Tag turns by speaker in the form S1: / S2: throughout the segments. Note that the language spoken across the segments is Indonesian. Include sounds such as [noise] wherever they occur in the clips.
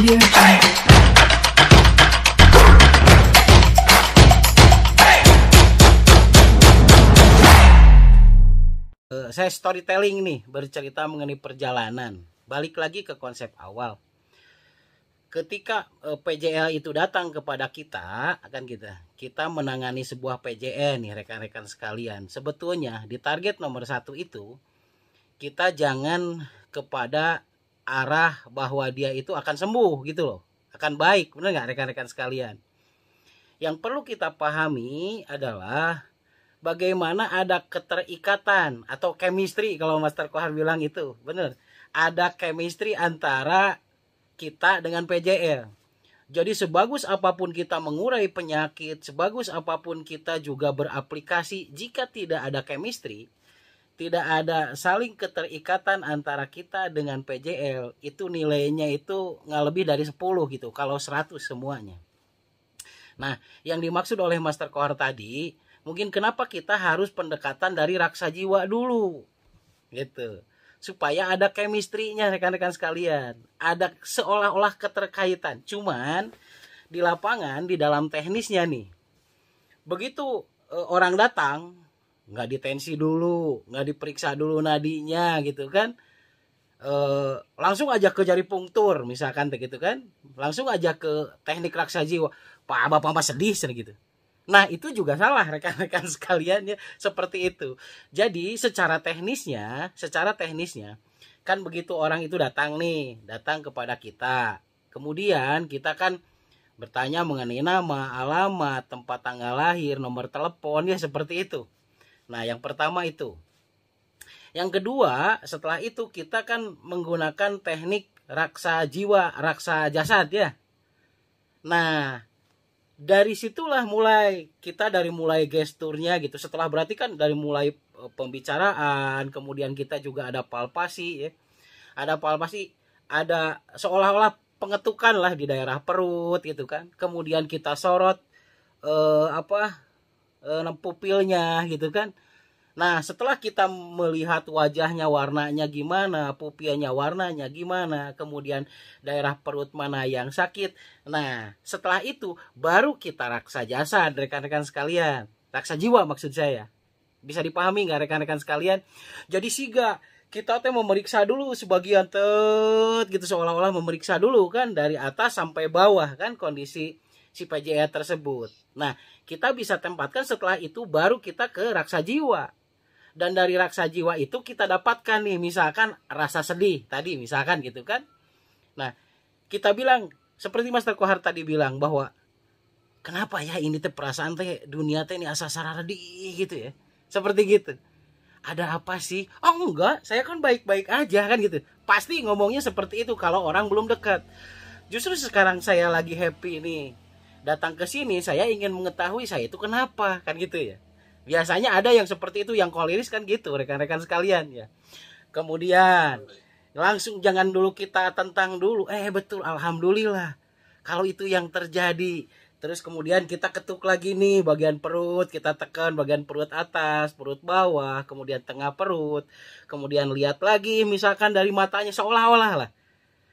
S1: Uh, Saya storytelling nih, bercerita mengenai perjalanan. Balik lagi ke konsep awal. Ketika eh, PJL itu datang kepada kita, akan kita kita menangani sebuah PJL nih rekan-rekan sekalian. Sebetulnya di target nomor satu itu kita jangan kepada arah bahwa dia itu akan sembuh gitu loh akan baik benar nggak rekan-rekan sekalian yang perlu kita pahami adalah bagaimana ada keterikatan atau chemistry kalau Master Kohar bilang itu benar ada chemistry antara kita dengan PJL jadi sebagus apapun kita mengurai penyakit, sebagus apapun kita juga beraplikasi, jika tidak ada chemistry, tidak ada saling keterikatan antara kita dengan PJL itu nilainya itu nggak lebih dari 10 gitu kalau 100 semuanya nah yang dimaksud oleh Master Kohar tadi mungkin kenapa kita harus pendekatan dari raksa jiwa dulu gitu supaya ada kemistrinya rekan-rekan sekalian ada seolah-olah keterkaitan cuman di lapangan di dalam teknisnya nih begitu e, orang datang nggak ditensi dulu nggak diperiksa dulu nadinya gitu kan e, langsung aja ke jari pungtur misalkan gitu kan langsung aja ke teknik raksa jiwa pak bapak sedih sedih gitu Nah itu juga salah rekan-rekan [laughs] sekalian ya seperti itu. Jadi secara teknisnya, secara teknisnya kan begitu orang itu datang nih, datang kepada kita. Kemudian kita kan bertanya mengenai nama, alamat, tempat tanggal lahir, nomor telepon ya seperti itu. Nah, yang pertama itu. Yang kedua, setelah itu kita kan menggunakan teknik raksa jiwa, raksa jasad ya. Nah, dari situlah mulai kita dari mulai gesturnya gitu. Setelah berarti kan dari mulai e, pembicaraan, kemudian kita juga ada palpasi ya. Ada palpasi, ada seolah-olah pengetukan lah di daerah perut gitu kan. Kemudian kita sorot eh, apa e, pupilnya gitu kan Nah setelah kita melihat wajahnya warnanya gimana pupianya warnanya gimana kemudian daerah perut mana yang sakit Nah setelah itu baru kita raksa jasad rekan-rekan sekalian raksa jiwa maksud saya bisa dipahami nggak rekan-rekan sekalian jadi siga kita teh memeriksa dulu sebagian tet gitu seolah-olah memeriksa dulu kan dari atas sampai bawah kan kondisi si PJR e tersebut nah kita bisa tempatkan setelah itu baru kita ke raksa jiwa. Dan dari raksa jiwa itu kita dapatkan nih misalkan rasa sedih tadi misalkan gitu kan. Nah, kita bilang seperti Master Kohar tadi bilang bahwa kenapa ya ini teh perasaan teh dunia teh ini asa saradi gitu ya. Seperti gitu. Ada apa sih? Oh enggak, saya kan baik-baik aja kan gitu. Pasti ngomongnya seperti itu kalau orang belum dekat. Justru sekarang saya lagi happy nih datang ke sini saya ingin mengetahui saya itu kenapa kan gitu ya biasanya ada yang seperti itu yang koliris kan gitu rekan-rekan sekalian ya kemudian langsung jangan dulu kita tentang dulu eh betul alhamdulillah kalau itu yang terjadi terus kemudian kita ketuk lagi nih bagian perut kita tekan bagian perut atas perut bawah kemudian tengah perut kemudian lihat lagi misalkan dari matanya seolah-olah lah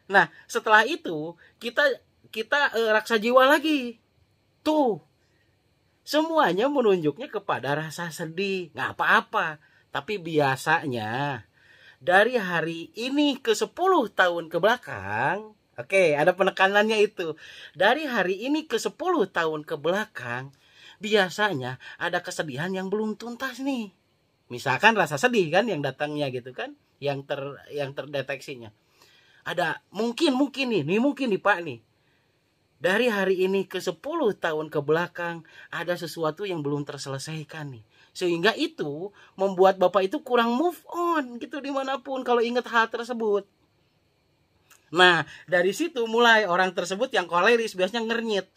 S1: nah setelah itu kita kita e, raksa jiwa lagi. Tuh. Semuanya menunjuknya kepada rasa sedih. Nggak apa-apa. Tapi biasanya dari hari ini ke 10 tahun ke belakang, oke, okay, ada penekanannya itu. Dari hari ini ke 10 tahun ke belakang, biasanya ada kesedihan yang belum tuntas nih. Misalkan rasa sedih kan yang datangnya gitu kan, yang ter yang terdeteksinya. Ada mungkin mungkin nih, nih mungkin nih Pak nih dari hari ini ke 10 tahun ke belakang ada sesuatu yang belum terselesaikan nih. Sehingga itu membuat Bapak itu kurang move on gitu dimanapun kalau ingat hal tersebut. Nah dari situ mulai orang tersebut yang koleris biasanya ngernyit.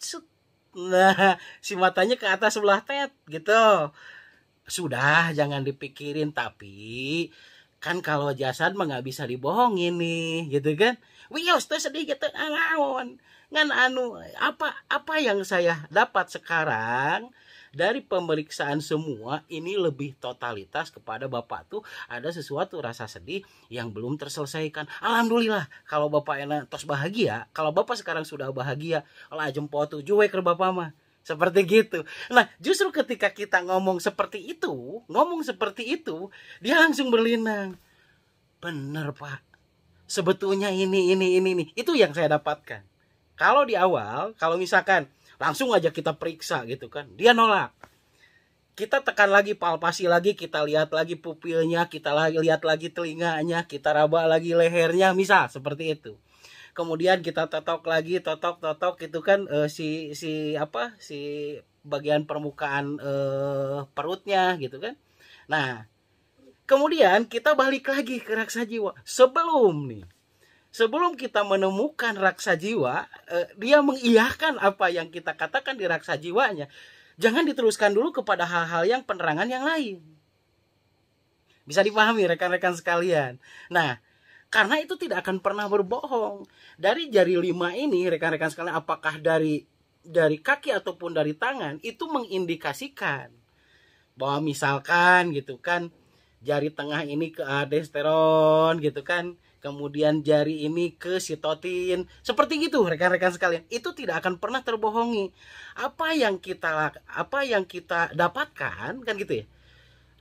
S1: Nah si matanya ke atas sebelah tet gitu. Sudah jangan dipikirin tapi kan kalau jasad mah gak bisa dibohongin nih gitu kan. Wios tuh ya, sedih gitu ah, ngawon ngan anu apa apa yang saya dapat sekarang dari pemeriksaan semua ini lebih totalitas kepada bapak tuh ada sesuatu rasa sedih yang belum terselesaikan alhamdulillah kalau bapak enak tos bahagia kalau bapak sekarang sudah bahagia lah jempol tuh juwe ke bapak mah seperti gitu. Nah, justru ketika kita ngomong seperti itu, ngomong seperti itu, dia langsung berlinang. Bener, Pak. Sebetulnya ini, ini, ini, ini. Itu yang saya dapatkan. Kalau di awal, kalau misalkan langsung aja kita periksa gitu kan, dia nolak. Kita tekan lagi palpasi lagi, kita lihat lagi pupilnya, kita lagi lihat lagi telinganya, kita raba lagi lehernya, misal seperti itu. Kemudian kita totok lagi, totok totok gitu kan e, si si apa si bagian permukaan e, perutnya gitu kan. Nah, kemudian kita balik lagi ke raksa jiwa sebelum nih sebelum kita menemukan raksa jiwa, eh, dia mengiyakan apa yang kita katakan di raksa jiwanya. Jangan diteruskan dulu kepada hal-hal yang penerangan yang lain. Bisa dipahami rekan-rekan sekalian. Nah, karena itu tidak akan pernah berbohong. Dari jari lima ini, rekan-rekan sekalian, apakah dari dari kaki ataupun dari tangan itu mengindikasikan bahwa misalkan gitu kan jari tengah ini ke adesteron gitu kan kemudian jari ini ke sitotin seperti gitu rekan-rekan sekalian itu tidak akan pernah terbohongi apa yang kita apa yang kita dapatkan kan gitu ya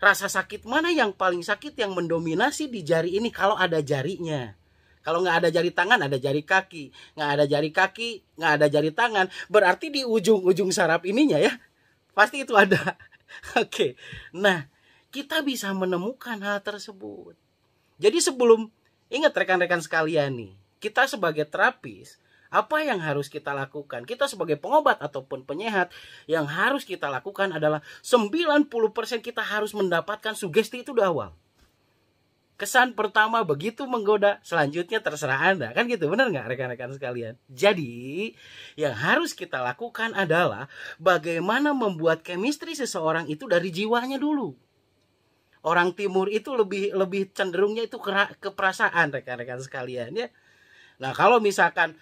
S1: rasa sakit mana yang paling sakit yang mendominasi di jari ini kalau ada jarinya kalau nggak ada jari tangan ada jari kaki nggak ada jari kaki nggak ada jari tangan berarti di ujung-ujung saraf ininya ya pasti itu ada [laughs] oke nah kita bisa menemukan hal tersebut jadi sebelum Ingat rekan-rekan sekalian nih, kita sebagai terapis, apa yang harus kita lakukan? Kita sebagai pengobat ataupun penyehat yang harus kita lakukan adalah 90% kita harus mendapatkan sugesti itu di awal. Kesan pertama begitu menggoda, selanjutnya terserah Anda. Kan gitu, benar nggak rekan-rekan sekalian? Jadi, yang harus kita lakukan adalah bagaimana membuat chemistry seseorang itu dari jiwanya dulu orang timur itu lebih lebih cenderungnya itu ke, ke perasaan rekan-rekan sekalian ya. Nah, kalau misalkan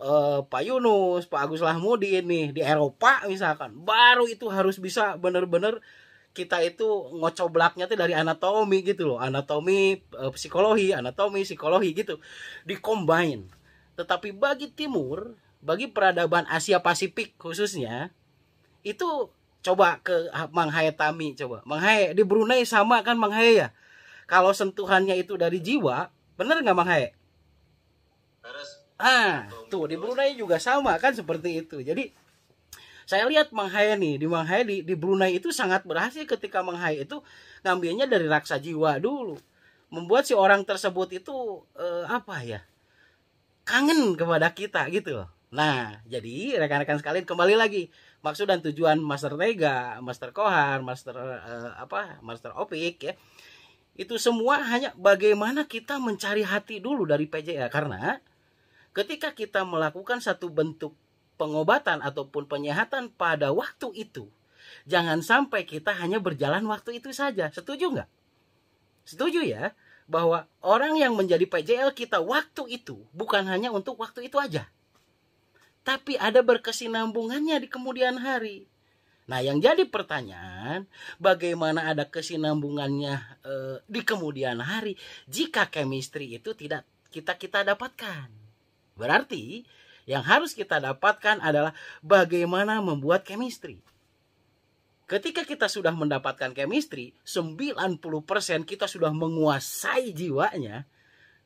S1: eh, Pak Yunus, Pak Agus Lahmudi ini di Eropa misalkan, baru itu harus bisa benar-benar kita itu ngocoblaknya tuh dari anatomi gitu loh, anatomi eh, psikologi, anatomi psikologi gitu dikombain. Tetapi bagi timur, bagi peradaban Asia Pasifik khususnya itu coba ke ah, Mang Hai Tami coba. Mang Hai di Brunei sama kan Hai ya? Kalau sentuhannya itu dari jiwa, bener nggak Manghai? Ah, tuh di Brunei juga sama kan seperti itu. Jadi saya lihat Mang Hai nih di Hai di, di Brunei itu sangat berhasil ketika Mang Hai itu ngambilnya dari raksa jiwa dulu. Membuat si orang tersebut itu eh, apa ya? kangen kepada kita gitu Nah, jadi rekan-rekan sekalian kembali lagi maksud dan tujuan Master Tega, Master Kohar, Master uh, apa, Master Opik ya. Itu semua hanya bagaimana kita mencari hati dulu dari PJL karena ketika kita melakukan satu bentuk pengobatan ataupun penyehatan pada waktu itu, jangan sampai kita hanya berjalan waktu itu saja. Setuju nggak? Setuju ya? Bahwa orang yang menjadi PJL kita waktu itu bukan hanya untuk waktu itu aja tapi ada berkesinambungannya di kemudian hari. Nah, yang jadi pertanyaan, bagaimana ada kesinambungannya uh, di kemudian hari jika chemistry itu tidak kita kita dapatkan? Berarti yang harus kita dapatkan adalah bagaimana membuat chemistry. Ketika kita sudah mendapatkan chemistry, 90% kita sudah menguasai jiwanya.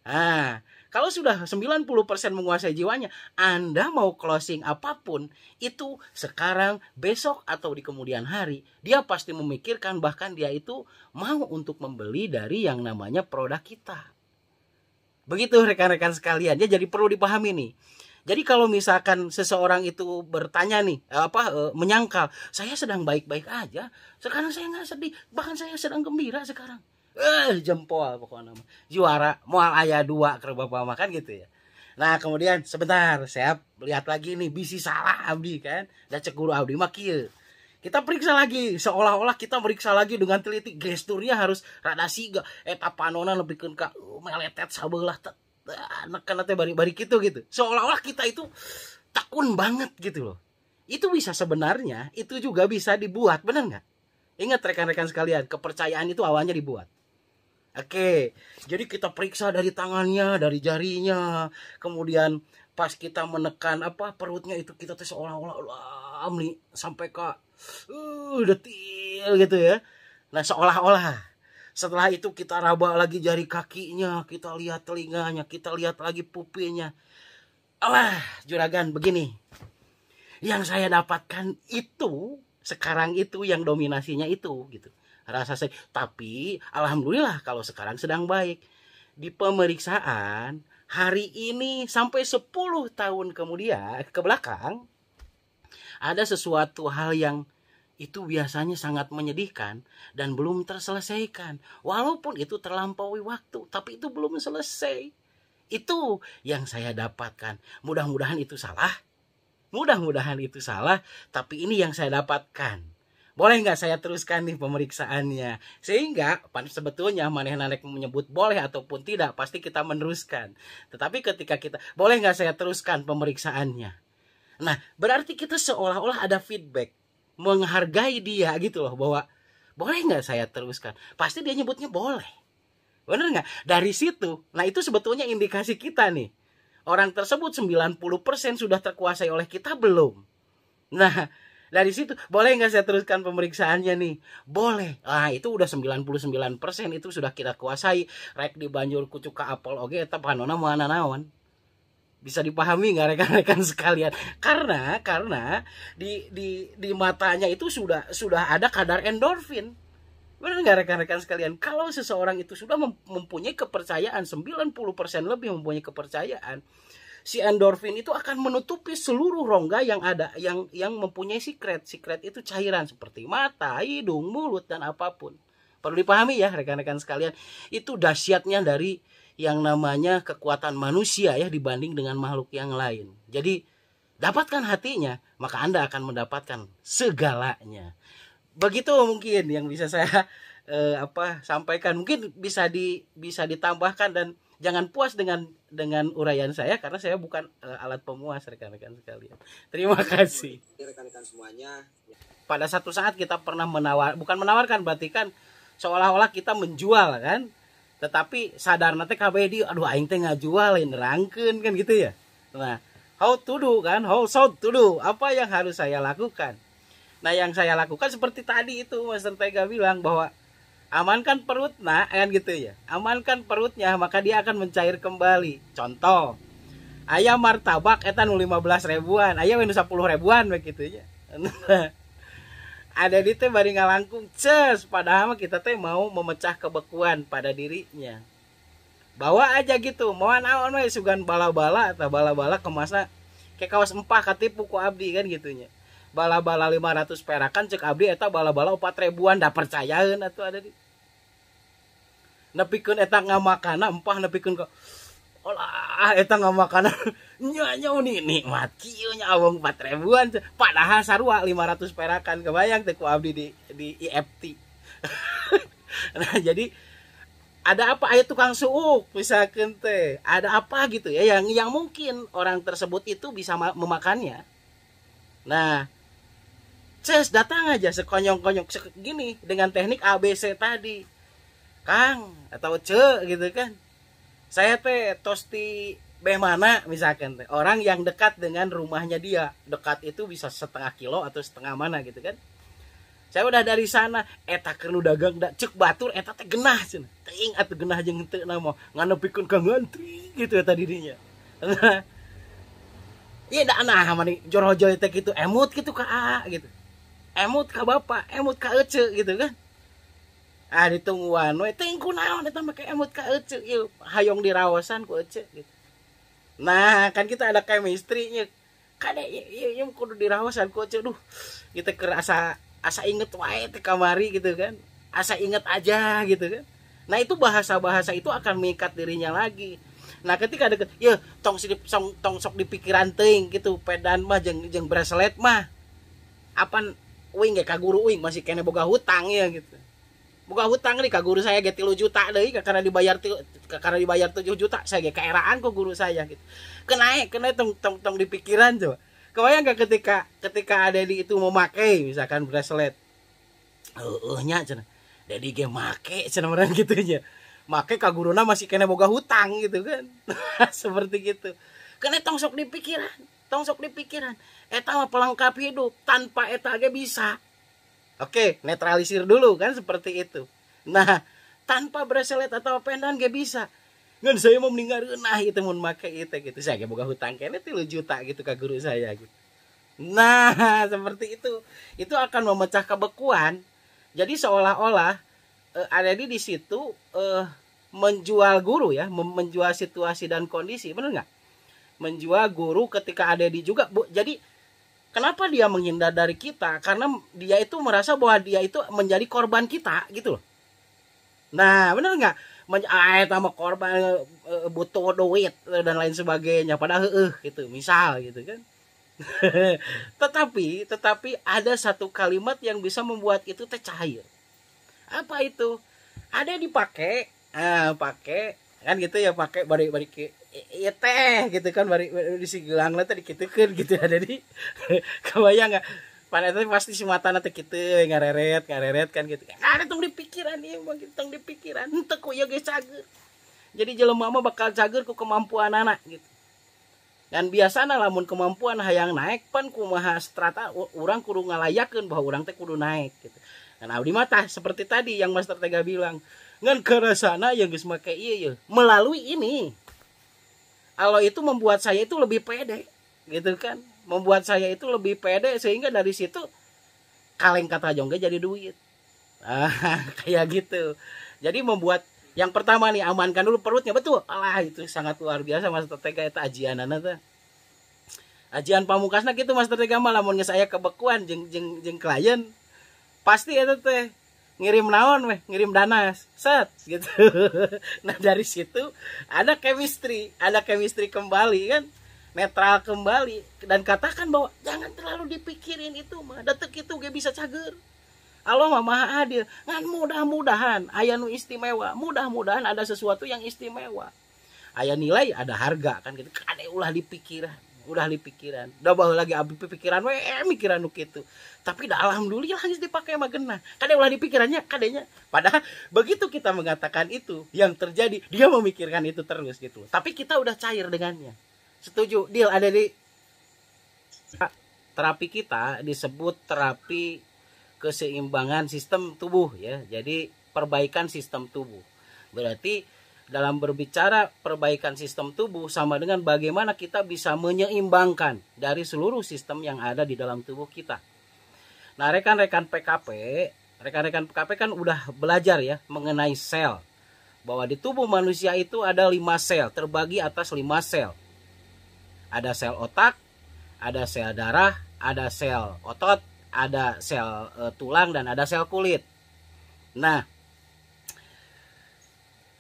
S1: Ah, kalau sudah 90% menguasai jiwanya, Anda mau closing apapun, itu sekarang, besok, atau di kemudian hari, dia pasti memikirkan bahkan dia itu mau untuk membeli dari yang namanya produk kita. Begitu rekan-rekan sekalian, ya jadi perlu dipahami nih. Jadi kalau misalkan seseorang itu bertanya nih, apa e, menyangkal, saya sedang baik-baik aja. Sekarang saya nggak sedih, bahkan saya sedang gembira sekarang eh jempol pokoknya juara mual ayah dua kerbau bapak makan gitu ya nah kemudian sebentar saya lihat lagi nih bisi salah abdi kan dan cek guru abdi makil kita periksa lagi seolah-olah kita periksa lagi dengan teliti gesturnya harus rada siga eh eta nona lebih ke uh, meletet sabelah anak ah, kan nanti bari-bari gitu gitu seolah-olah kita itu takun banget gitu loh itu bisa sebenarnya itu juga bisa dibuat benar nggak Ingat rekan-rekan sekalian, kepercayaan itu awalnya dibuat. Oke, jadi kita periksa dari tangannya, dari jarinya, kemudian pas kita menekan apa perutnya itu kita tes seolah-olah nih sampai ke uh, detil gitu ya. Nah seolah-olah setelah itu kita raba lagi jari kakinya, kita lihat telinganya, kita lihat lagi pupinya. Allah juragan begini. Yang saya dapatkan itu sekarang itu yang dominasinya itu gitu rasa sakit. Tapi alhamdulillah kalau sekarang sedang baik. Di pemeriksaan hari ini sampai 10 tahun kemudian ke belakang ada sesuatu hal yang itu biasanya sangat menyedihkan dan belum terselesaikan. Walaupun itu terlampaui waktu, tapi itu belum selesai. Itu yang saya dapatkan. Mudah-mudahan itu salah. Mudah-mudahan itu salah, tapi ini yang saya dapatkan boleh nggak saya teruskan nih pemeriksaannya sehingga sebetulnya maneh nanek menyebut boleh ataupun tidak pasti kita meneruskan tetapi ketika kita boleh nggak saya teruskan pemeriksaannya nah berarti kita seolah-olah ada feedback menghargai dia gitu loh bahwa boleh nggak saya teruskan pasti dia nyebutnya boleh bener nggak dari situ nah itu sebetulnya indikasi kita nih orang tersebut 90% sudah terkuasai oleh kita belum nah dari situ boleh nggak saya teruskan pemeriksaannya nih? Boleh. Ah itu udah 99% itu sudah kita kuasai. Rek di banjur Kucuka apel oke okay, hanona mau moana naon? bisa dipahami nggak rekan-rekan [laughs] sekalian karena karena di di di matanya itu sudah sudah ada kadar endorfin Benar nggak rekan-rekan sekalian? Kalau seseorang itu sudah mempunyai kepercayaan, 90% lebih mempunyai kepercayaan, si endorfin itu akan menutupi seluruh rongga yang ada yang yang mempunyai secret. Secret itu cairan seperti mata, hidung, mulut dan apapun. Perlu dipahami ya rekan-rekan sekalian, itu dahsyatnya dari yang namanya kekuatan manusia ya dibanding dengan makhluk yang lain. Jadi dapatkan hatinya, maka Anda akan mendapatkan segalanya. Begitu mungkin yang bisa saya eh, apa sampaikan. Mungkin bisa di bisa ditambahkan dan jangan puas dengan dengan uraian saya karena saya bukan eh, alat pemuas rekan-rekan sekalian. Terima kasih. Rekan-rekan semuanya. Pada satu saat kita pernah menawar bukan menawarkan berarti kan seolah-olah kita menjual kan. Tetapi sadar nanti KBD aduh aing teh ngajual nerangkeun kan gitu ya. Nah, how to do kan, how so to do, apa yang harus saya lakukan. Nah, yang saya lakukan seperti tadi itu mas Tega bilang bahwa amankan perut nah kan gitu ya amankan perutnya maka dia akan mencair kembali contoh ayam martabak etan 15 ribuan ayam minus 10 ribuan begitu ya [laughs] ada di teh bari ngalangkung ces padahal kita teh mau memecah kebekuan pada dirinya bawa aja gitu mau naon we sugan bala-bala atau bala-bala kemasa kayak kawas empah katipu ku abdi kan gitunya bala-bala 500 perakan cek abdi atau bala-bala 4 ribuan dah percayaan atau ada di nepikeun eta ngamakana empah nepikeun kok. olah eta ngamakana [laughs] nya nya nikmat kieu nya awong 4000an padahal sarua 500 perakan kebayang teh ku abdi di di IFT [laughs] nah jadi ada apa ayat tukang suuk bisa kente ada apa gitu ya yang yang mungkin orang tersebut itu bisa memakannya nah ces datang aja sekonyong-konyong segini dengan teknik ABC tadi Kang atau ce gitu kan saya teh tosti beh mana misalkan teh orang yang dekat dengan rumahnya dia dekat itu bisa setengah kilo atau setengah mana gitu kan saya udah dari sana eta eh, kernu dagang da cek batur eta teh genah cenah. Teuing atau genah jeung henteu nama nganepikeun ka ngantri gitu eta dirinya [laughs] iya da anah mani jorojoy teh gitu emut gitu ka aa gitu emut ka bapak emut ka ece gitu kan ah ditungguan we eh, teuing kunaon eta make emut ka eceu ieu ya, hayong dirawasan ku eceu gitu nah kan kita ada chemistry nya kada ya, ieu ya, ieu kudu dirawasan ku eceu duh kita kerasa asa inget wae ti kamari gitu kan asa inget aja gitu kan nah itu bahasa-bahasa itu akan mengikat dirinya lagi nah ketika deket ya tong sidip song tong sok di pikiran ting gitu pedan mah jeng jeng bracelet mah apa uing ya kaguru uing masih kene boga hutang ya gitu buka hutang nih kak guru saya get tilu juta deh karena dibayar karena dibayar tujuh juta saya gak keeraan kok guru saya gitu kenai kena tong tong tong di pikiran coba kebayang gak ketika ketika ada di itu make misalkan bracelet uh, uh nya cina di game make cina [laughs] gitu nya make kak guruna masih kena boga hutang gitu kan [laughs] seperti gitu kena tong sok di pikiran tong sok di pikiran eta pelengkap hidup tanpa eta ge bisa Oke, netralisir dulu kan seperti itu. Nah, tanpa bracelet atau pendan gak bisa. Nggak saya mau meninggal nah itu mau pakai itu gitu. Saya gak buka hutang kene 3 juta gitu ke guru saya gitu. Nah, [laughs] seperti itu. Itu akan memecah kebekuan. Jadi seolah-olah eh, ada di situ eh, menjual guru ya, menjual situasi dan kondisi, benar nggak? Menjual guru ketika ada di juga, bu. Jadi Kenapa dia menghindar dari kita? Karena dia itu merasa bahwa dia itu menjadi korban kita gitu loh. Nah, bener nggak? Ayat ah, sama korban eh, eh, butuh duit eh, dan lain sebagainya. Padahal eh gitu, misal gitu kan. [laughs] tetapi, tetapi ada satu kalimat yang bisa membuat itu tercair Apa itu? Ada dipakai, eh, pakai kan gitu ya pakai balik balik iya teh gitu kan bari di sigelang teh dikitukeun gitu ada ya. di [laughs] kebayang nggak pan itu pasti si mata nanti gitu ngareret ngareret kan gitu nah, ada tuh di pikiran ya bang tong di pikiran teu ya geus cager jadi jalan mama bakal cager ku kemampuan anak gitu dan biasanya lamun kemampuan hayang naik pan kumaha strata orang kudu ngalayakeun bahwa orang teh kudu naik gitu dan abdi mata seperti tadi yang Master Tega bilang ngan ke sana yang gus make iya melalui ini kalau itu membuat saya itu lebih pede gitu kan membuat saya itu lebih pede sehingga dari situ kaleng kata jongga jadi duit ah, [laughs] kayak gitu jadi membuat yang pertama nih amankan dulu perutnya betul Allah itu sangat luar biasa mas tetega itu ajian anak ajian pamungkasnya gitu mas Tega malah mau saya kebekuan jeng jeng jeng klien pasti itu teh ngirim naon weh ngirim dana set gitu [laughs] nah dari situ ada chemistry ada chemistry kembali kan netral kembali dan katakan bahwa jangan terlalu dipikirin itu mah detik itu gak bisa cager Allah mah maha adil ngan mudah-mudahan ayah nu istimewa mudah-mudahan ada sesuatu yang istimewa ayah nilai ada harga kan gitu kade ulah dipikiran udah di pikiran udah bahwa lagi abdi pikiran we eh, mikiran nu itu, tapi dah alhamdulillah harus dipakai magenah, kadang ulah dipikirannya kadanya padahal begitu kita mengatakan itu yang terjadi dia memikirkan itu terus gitu tapi kita udah cair dengannya setuju deal ada di terapi kita disebut terapi keseimbangan sistem tubuh ya jadi perbaikan sistem tubuh berarti dalam berbicara perbaikan sistem tubuh sama dengan bagaimana kita bisa menyeimbangkan dari seluruh sistem yang ada di dalam tubuh kita. Nah, rekan-rekan PKP, rekan-rekan PKP kan udah belajar ya mengenai sel. Bahwa di tubuh manusia itu ada lima sel, terbagi atas lima sel. Ada sel otak, ada sel darah, ada sel otot, ada sel e, tulang dan ada sel kulit. Nah,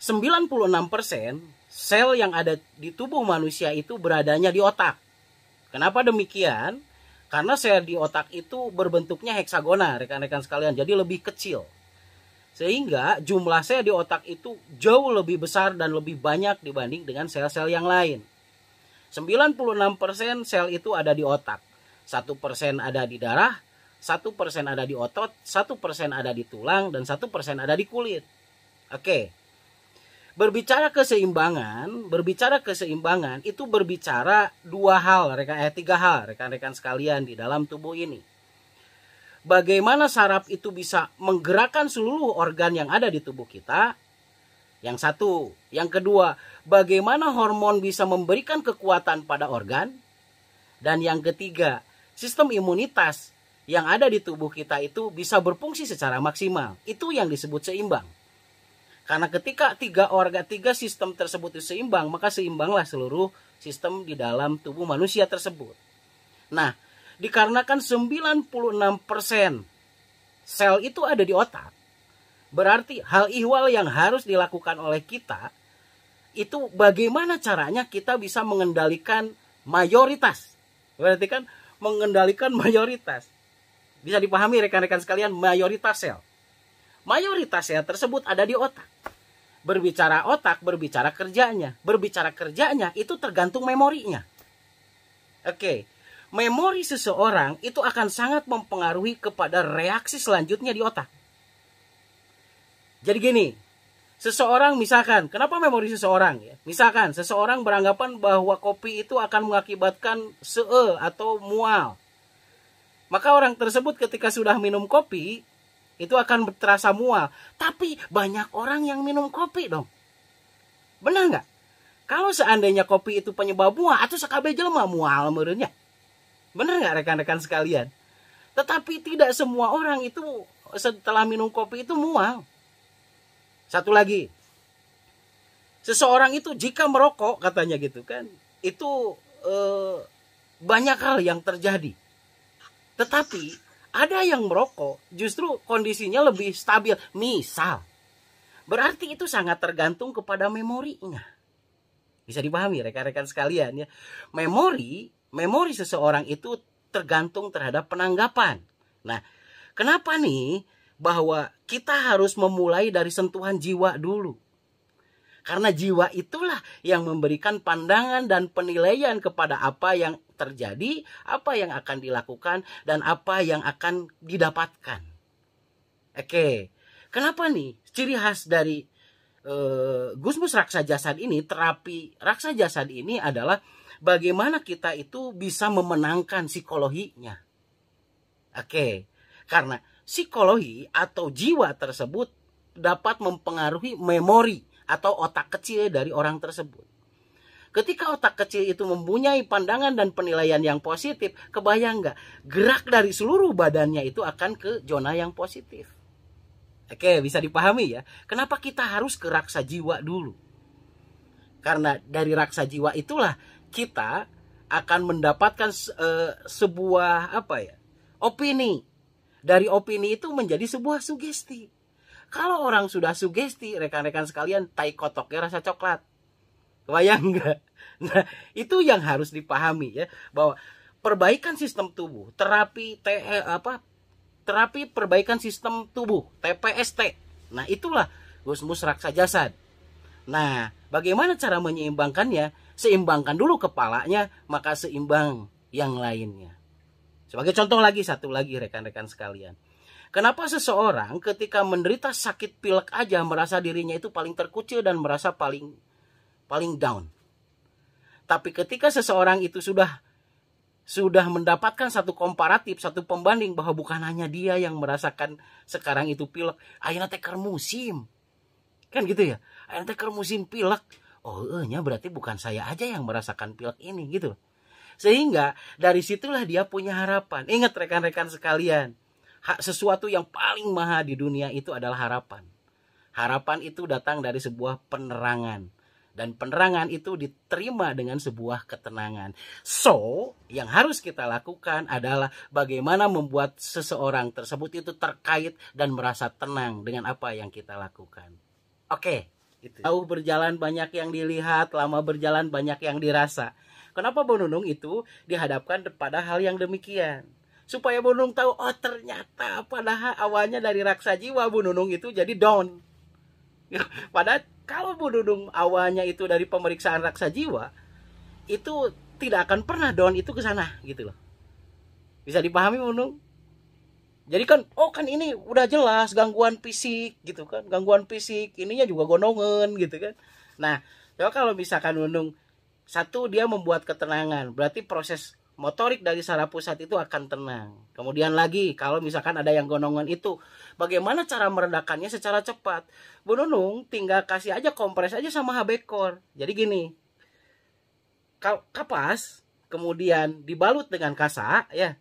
S1: 96% sel yang ada di tubuh manusia itu beradanya di otak. Kenapa demikian? Karena sel di otak itu berbentuknya heksagonal, rekan-rekan sekalian, jadi lebih kecil. Sehingga jumlah sel di otak itu jauh lebih besar dan lebih banyak dibanding dengan sel-sel yang lain. 96% sel itu ada di otak, 1% ada di darah, 1% ada di otot, 1% ada di tulang, dan 1% ada di kulit. Oke, berbicara keseimbangan, berbicara keseimbangan itu berbicara dua hal, rekan eh tiga hal, rekan-rekan sekalian di dalam tubuh ini. Bagaimana saraf itu bisa menggerakkan seluruh organ yang ada di tubuh kita? Yang satu, yang kedua, bagaimana hormon bisa memberikan kekuatan pada organ? Dan yang ketiga, sistem imunitas yang ada di tubuh kita itu bisa berfungsi secara maksimal. Itu yang disebut seimbang. Karena ketika tiga organ tiga sistem tersebut seimbang, maka seimbanglah seluruh sistem di dalam tubuh manusia tersebut. Nah, dikarenakan 96% sel itu ada di otak. Berarti hal ihwal yang harus dilakukan oleh kita itu bagaimana caranya kita bisa mengendalikan mayoritas. Berarti kan mengendalikan mayoritas. Bisa dipahami rekan-rekan sekalian mayoritas sel. Mayoritas sel ya tersebut ada di otak. Berbicara otak, berbicara kerjanya. Berbicara kerjanya itu tergantung memorinya. Oke, memori seseorang itu akan sangat mempengaruhi kepada reaksi selanjutnya di otak. Jadi gini, seseorang misalkan, kenapa memori seseorang ya? Misalkan seseorang beranggapan bahwa kopi itu akan mengakibatkan se atau mual. Maka orang tersebut ketika sudah minum kopi, itu akan terasa mual. Tapi banyak orang yang minum kopi dong. Benar nggak? Kalau seandainya kopi itu penyebab mual, atau sekabe jelma mual merenya. Benar nggak rekan-rekan sekalian? Tetapi tidak semua orang itu setelah minum kopi itu mual. Satu lagi, seseorang itu jika merokok katanya gitu kan, itu eh, banyak hal yang terjadi. Tetapi ada yang merokok justru kondisinya lebih stabil. Misal, berarti itu sangat tergantung kepada memorinya. Bisa dipahami rekan-rekan sekalian ya. Memori, memori seseorang itu tergantung terhadap penanggapan. Nah, kenapa nih bahwa kita harus memulai dari sentuhan jiwa dulu? Karena jiwa itulah yang memberikan pandangan dan penilaian kepada apa yang terjadi, apa yang akan dilakukan, dan apa yang akan didapatkan. Oke, kenapa nih ciri khas dari uh, eh, gusmus raksa jasad ini, terapi raksa jasad ini adalah bagaimana kita itu bisa memenangkan psikologinya. Oke, karena psikologi atau jiwa tersebut dapat mempengaruhi memori atau otak kecil dari orang tersebut. Ketika otak kecil itu mempunyai pandangan dan penilaian yang positif, kebayang nggak? Gerak dari seluruh badannya itu akan ke zona yang positif. Oke, bisa dipahami ya. Kenapa kita harus ke raksa jiwa dulu? Karena dari raksa jiwa itulah kita akan mendapatkan se e, sebuah apa ya? opini. Dari opini itu menjadi sebuah sugesti. Kalau orang sudah sugesti, rekan-rekan sekalian, tai kotoknya rasa coklat Kebayang nggak? [laughs] Nah, itu yang harus dipahami ya bahwa perbaikan sistem tubuh, terapi te, eh, apa terapi perbaikan sistem tubuh, TPST. Nah, itulah mus-mus Raksa Jasad. Nah, bagaimana cara menyeimbangkannya? Seimbangkan dulu kepalanya, maka seimbang yang lainnya. Sebagai contoh lagi, satu lagi rekan-rekan sekalian. Kenapa seseorang ketika menderita sakit pilek aja merasa dirinya itu paling terkucil dan merasa paling paling down. Tapi ketika seseorang itu sudah sudah mendapatkan satu komparatif, satu pembanding bahwa bukan hanya dia yang merasakan sekarang itu pilek, akhirnya teker musim. Kan gitu ya. Akhirnya teker musim pilek. Oh, ehnya berarti bukan saya aja yang merasakan pilek ini gitu. Sehingga dari situlah dia punya harapan. Ingat rekan-rekan sekalian, hak sesuatu yang paling maha di dunia itu adalah harapan. Harapan itu datang dari sebuah penerangan dan penerangan itu diterima dengan sebuah ketenangan. So, yang harus kita lakukan adalah bagaimana membuat seseorang tersebut itu terkait dan merasa tenang dengan apa yang kita lakukan. Oke, okay, itu. Jauh ya. berjalan banyak yang dilihat, lama berjalan banyak yang dirasa. Kenapa Bonunung itu dihadapkan pada hal yang demikian? Supaya Bonunung tahu, oh ternyata padahal awalnya dari raksa jiwa Bonunung itu jadi down. [laughs] Padahal kalau Bu Dudung awalnya itu dari pemeriksaan raksa jiwa itu tidak akan pernah down itu ke sana gitu loh bisa dipahami Bu Dudung jadi kan oh kan ini udah jelas gangguan fisik gitu kan gangguan fisik ininya juga gonongan gitu kan nah coba kalau misalkan Dudung satu dia membuat ketenangan berarti proses motorik dari saraf pusat itu akan tenang. Kemudian lagi, kalau misalkan ada yang gonongan itu, bagaimana cara meredakannya secara cepat? Bu Nunung tinggal kasih aja kompres aja sama HB Core. Jadi gini, kapas, kemudian dibalut dengan kasa, ya,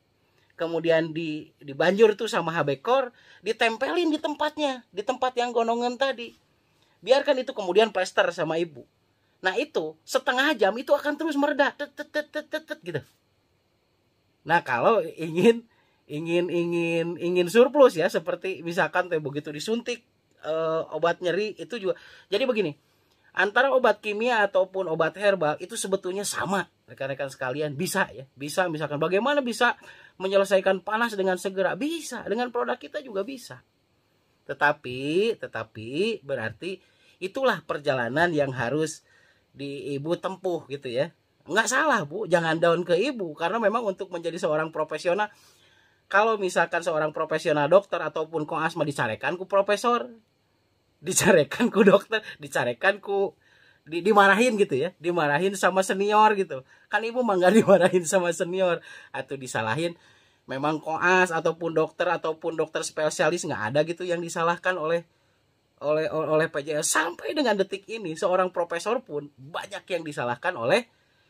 S1: kemudian di dibanjur itu sama HB Core, ditempelin di tempatnya, di tempat yang gonongan tadi. Biarkan itu kemudian plester sama ibu. Nah itu setengah jam itu akan terus meredah. tet, tet, tet, tet, tet, gitu Nah, kalau ingin ingin ingin ingin surplus ya seperti misalkan tuh begitu disuntik e, obat nyeri itu juga. Jadi begini, antara obat kimia ataupun obat herbal itu sebetulnya sama rekan-rekan sekalian bisa ya bisa misalkan bagaimana bisa menyelesaikan panas dengan segera bisa dengan produk kita juga bisa tetapi tetapi berarti itulah perjalanan yang harus di ibu tempuh gitu ya nggak salah bu jangan down ke ibu karena memang untuk menjadi seorang profesional kalau misalkan seorang profesional dokter ataupun kong asma dicarekan ku profesor dicarekan ku dokter dicarekan ku di, dimarahin gitu ya dimarahin sama senior gitu kan ibu mah nggak [laughs] dimarahin sama senior atau disalahin memang koas ataupun dokter ataupun dokter spesialis nggak ada gitu yang disalahkan oleh oleh oleh PJS sampai dengan detik ini seorang profesor pun banyak yang disalahkan oleh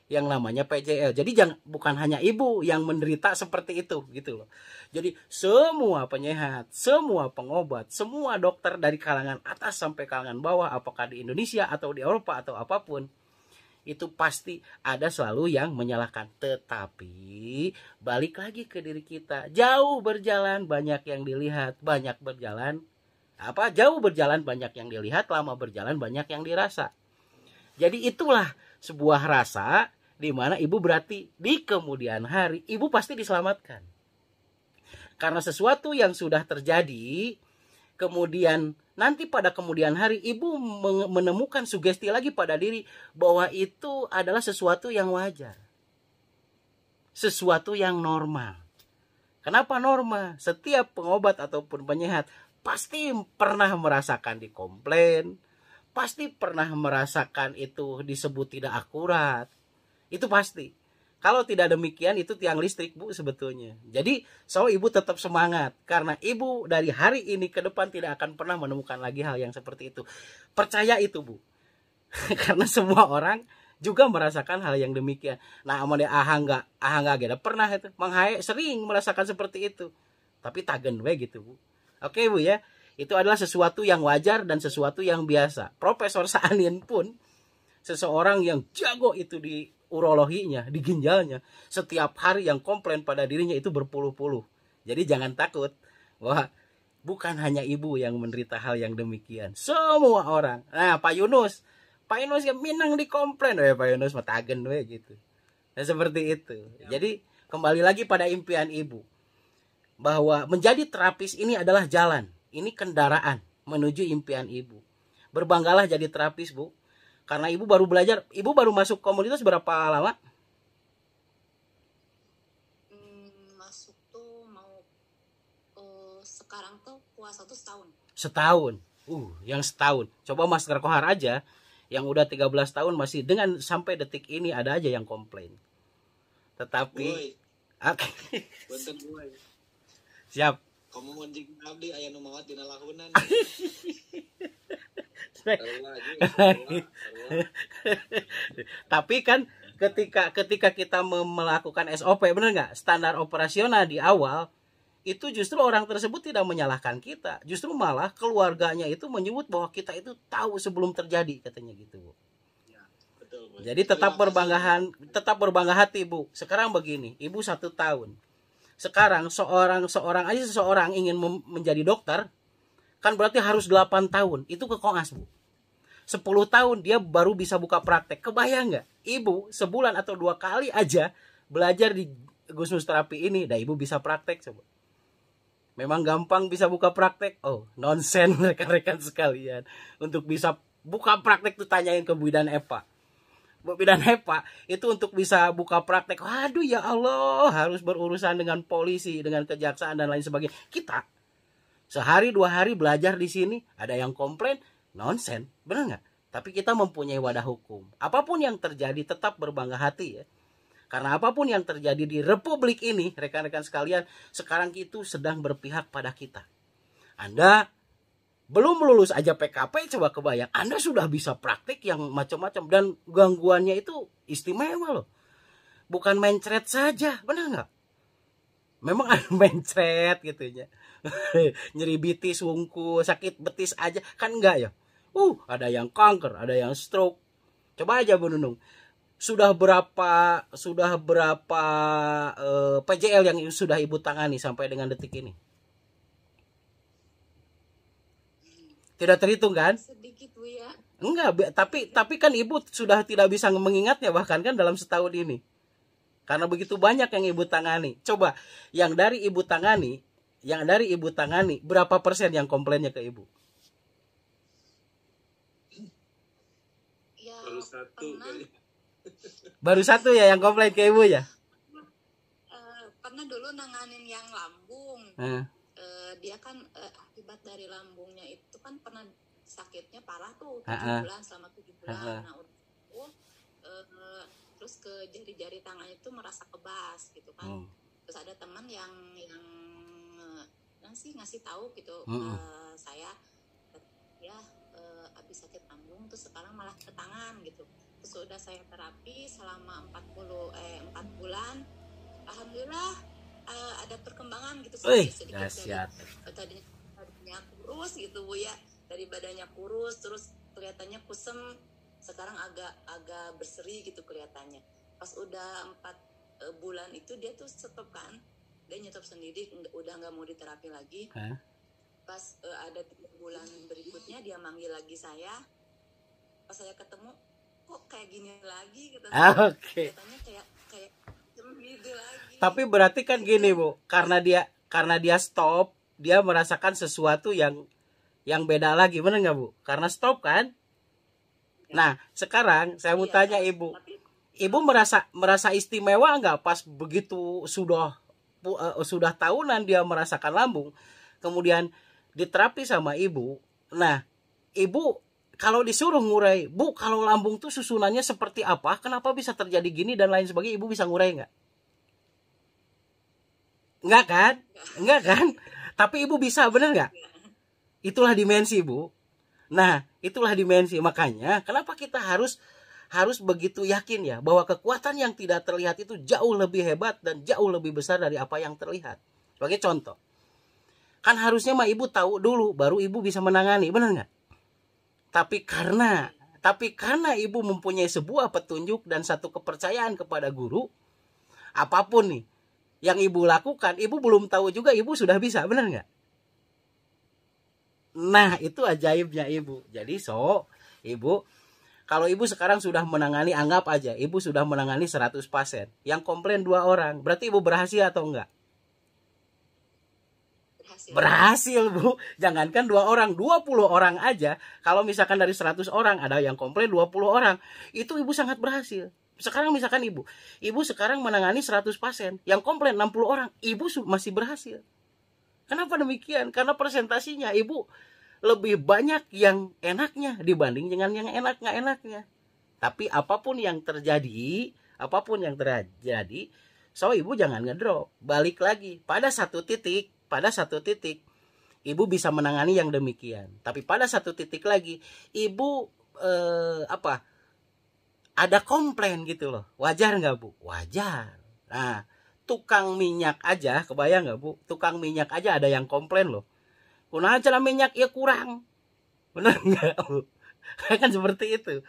S1: yang namanya PJL. Jadi jangan bukan hanya ibu yang menderita seperti itu gitu loh. Jadi semua penyehat, semua pengobat, semua dokter dari kalangan atas sampai kalangan bawah apakah di Indonesia atau di Eropa atau apapun itu pasti ada selalu yang menyalahkan. Tetapi balik lagi ke diri kita. Jauh berjalan banyak yang dilihat, banyak berjalan apa jauh berjalan banyak yang dilihat, lama berjalan banyak yang dirasa. Jadi itulah sebuah rasa di mana ibu berarti di kemudian hari ibu pasti diselamatkan. Karena sesuatu yang sudah terjadi kemudian nanti pada kemudian hari ibu menemukan sugesti lagi pada diri bahwa itu adalah sesuatu yang wajar. Sesuatu yang normal. Kenapa normal? Setiap pengobat ataupun penyehat pasti pernah merasakan dikomplain, pasti pernah merasakan itu disebut tidak akurat. Itu pasti. Kalau tidak demikian itu tiang listrik bu sebetulnya. Jadi so ibu tetap semangat karena ibu dari hari ini ke depan tidak akan pernah menemukan lagi hal yang seperti itu. Percaya itu bu. [laughs] karena semua orang juga merasakan hal yang demikian. Nah amade ahang nggak ahang nggak ada gitu. pernah itu. Mang sering merasakan seperti itu. Tapi tagen we gitu bu. Oke bu ya itu adalah sesuatu yang wajar dan sesuatu yang biasa. Profesor Saanin [laughs] pun seseorang yang jago itu di urologinya, di ginjalnya, setiap hari yang komplain pada dirinya itu berpuluh-puluh. Jadi jangan takut bahwa bukan hanya ibu yang menderita hal yang demikian. Semua orang. Nah, Pak Yunus, Pak Yunus yang minang di dikomplain, oh ya Pak Yunus matagen ya gitu. Nah, seperti itu. Ya. Jadi kembali lagi pada impian ibu bahwa menjadi terapis ini adalah jalan ini kendaraan menuju impian ibu. Berbanggalah jadi terapis, Bu. Karena ibu baru belajar, ibu baru masuk komunitas berapa lama? Hmm, masuk tuh mau eh, sekarang tuh puasa tuh setahun. Setahun. Uh, yang setahun. Coba Master Kohar aja yang udah 13 tahun masih dengan sampai detik ini ada aja yang komplain. Tetapi Oke. Okay. Siap kamu mau jadi abdi ayah numawat di nalahunan [laughs] tapi kan ketika ketika kita melakukan SOP benar nggak standar operasional di awal itu justru orang tersebut tidak menyalahkan kita justru malah keluarganya itu menyebut bahwa kita itu tahu sebelum terjadi katanya gitu bu ya, jadi tetap berbanggahan tetap berbangga hati bu sekarang begini ibu satu tahun sekarang seorang seorang aja seseorang ingin menjadi dokter kan berarti harus 8 tahun itu ke koas bu 10 tahun dia baru bisa buka praktek kebayang nggak ibu sebulan atau dua kali aja belajar di Gusnus terapi ini dah ibu bisa praktek coba memang gampang bisa buka praktek oh nonsen [laughs] rekan-rekan sekalian untuk bisa buka praktek tuh tanyain ke Bu dan Epa Bu Bidan Hepa [laughs] itu untuk bisa buka praktek. Waduh ya Allah harus berurusan dengan polisi, dengan kejaksaan dan lain sebagainya. Kita sehari dua hari belajar di sini ada yang komplain nonsen, benar nggak? Tapi kita mempunyai wadah hukum. Apapun yang terjadi tetap berbangga hati ya. Karena apapun yang terjadi di republik ini, rekan-rekan sekalian, sekarang itu sedang berpihak pada kita. Anda belum lulus aja PKP coba kebayang Anda sudah bisa praktik yang macam-macam dan gangguannya itu istimewa loh bukan mencret saja benar nggak memang ada [laughs] mencret gitu ya [laughs] nyeri bitis wungku sakit betis aja kan enggak ya uh ada yang kanker ada yang stroke coba aja Bu Nunung sudah berapa sudah berapa uh, eh, PJL yang sudah ibu tangani sampai dengan detik ini Tidak terhitung kan? Sedikit Bu ya. Enggak, tapi tapi kan ibu sudah tidak bisa mengingatnya bahkan kan dalam setahun ini. Karena begitu banyak yang ibu tangani. Coba yang dari ibu tangani, yang dari ibu tangani berapa persen yang komplainnya ke ibu? Ya, baru satu. Pernah, baru satu ya yang komplain ke ibu ya? Uh, pernah dulu nanganin yang lambung. Uh. Uh, dia kan akibat dari lambungnya itu kan pernah sakitnya
S2: parah tuh tujuh uh bulan selama tujuh bulan uh-uh. nah
S1: untuk uh, terus ke jari-jari tangannya itu merasa kebas gitu kan hmm. terus ada teman yang yang eh, ngasih ngasih tahu gitu hmm. uh, saya ya uh, habis sakit panggung terus sekarang malah ke tangan gitu terus udah saya terapi selama 40 eh 4 bulan alhamdulillah uh, ada perkembangan gitu sedikit, sedikit tadinya badannya kurus gitu bu ya dari badannya kurus terus kelihatannya kusem sekarang agak agak berseri gitu kelihatannya pas udah empat uh, bulan itu dia tuh stop kan dia nyetop sendiri udah nggak mau diterapi lagi huh? pas uh, ada tiga bulan berikutnya dia manggil lagi saya pas saya ketemu kok kayak gini lagi gitu ah, okay. kelihatannya kayak kayak gitu lagi tapi berarti kan gini bu karena dia karena dia stop dia merasakan sesuatu yang yang beda lagi benar nggak bu karena stop kan ya. nah sekarang saya mau ya, tanya ibu tapi... ibu merasa merasa istimewa nggak pas begitu sudah uh, sudah tahunan dia merasakan lambung kemudian diterapi sama ibu nah ibu kalau disuruh ngurai bu kalau lambung tuh susunannya seperti apa kenapa bisa terjadi gini dan lain sebagainya ibu bisa ngurai nggak nggak kan nggak kan tapi ibu bisa, bener nggak? Itulah dimensi ibu. Nah, itulah dimensi. Makanya, kenapa kita harus harus begitu yakin ya bahwa kekuatan yang tidak terlihat itu jauh lebih hebat dan jauh lebih besar dari apa yang terlihat. Sebagai contoh, kan harusnya mah ibu tahu dulu, baru ibu bisa menangani, bener nggak? Tapi karena tapi karena ibu mempunyai sebuah petunjuk dan satu kepercayaan kepada guru, apapun nih, yang ibu lakukan, ibu belum tahu juga ibu sudah bisa, benar nggak? Nah, itu ajaibnya ibu. Jadi so, ibu kalau ibu sekarang sudah menangani anggap aja ibu sudah menangani 100 pasien yang komplain dua orang berarti ibu berhasil atau enggak berhasil, berhasil bu jangankan dua orang 20 orang aja kalau misalkan dari 100 orang ada yang komplain 20 orang itu ibu sangat berhasil sekarang misalkan ibu ibu sekarang menangani 100 pasien yang komplain 60 orang ibu masih berhasil kenapa demikian karena presentasinya ibu lebih banyak yang enaknya dibanding dengan yang enak nggak enaknya tapi apapun yang terjadi apapun yang terjadi so ibu jangan ngedrop balik lagi pada satu titik pada satu titik ibu bisa menangani yang demikian tapi pada satu titik lagi ibu eh, apa ada komplain gitu loh wajar nggak bu wajar nah tukang minyak aja kebayang nggak bu tukang minyak aja ada yang komplain loh kunaha cara minyak ya kurang Benar nggak bu [laughs] kan seperti itu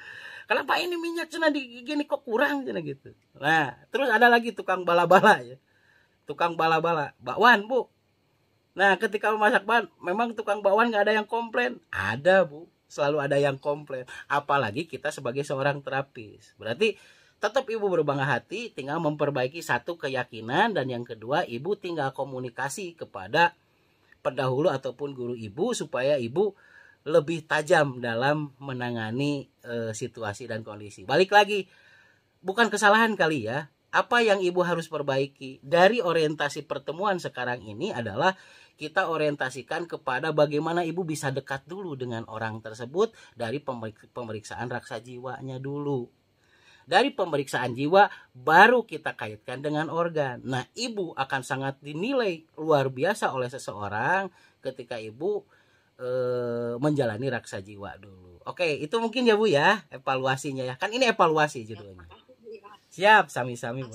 S1: kenapa ini minyak cina di gini kok kurang cina gitu nah terus ada lagi tukang bala-bala ya tukang bala-bala bakwan bu nah ketika memasak bahan memang tukang bakwan nggak ada yang komplain ada bu selalu ada yang komplain apalagi kita sebagai seorang terapis berarti tetap ibu berbangga hati tinggal memperbaiki satu keyakinan dan yang kedua ibu tinggal komunikasi kepada pendahulu ataupun guru ibu supaya ibu lebih tajam dalam menangani e, situasi dan kondisi. Balik lagi, bukan kesalahan kali ya. Apa yang ibu harus perbaiki dari orientasi pertemuan sekarang ini adalah kita orientasikan kepada bagaimana ibu bisa dekat dulu dengan orang tersebut dari pemeriksaan raksa jiwanya dulu. Dari pemeriksaan jiwa baru kita kaitkan dengan organ. Nah, ibu akan sangat dinilai luar biasa oleh seseorang ketika ibu e, menjalani raksa jiwa dulu. Oke, itu mungkin ya Bu ya evaluasinya ya. Kan ini evaluasi judulnya. Ya. Siap, sami-sami.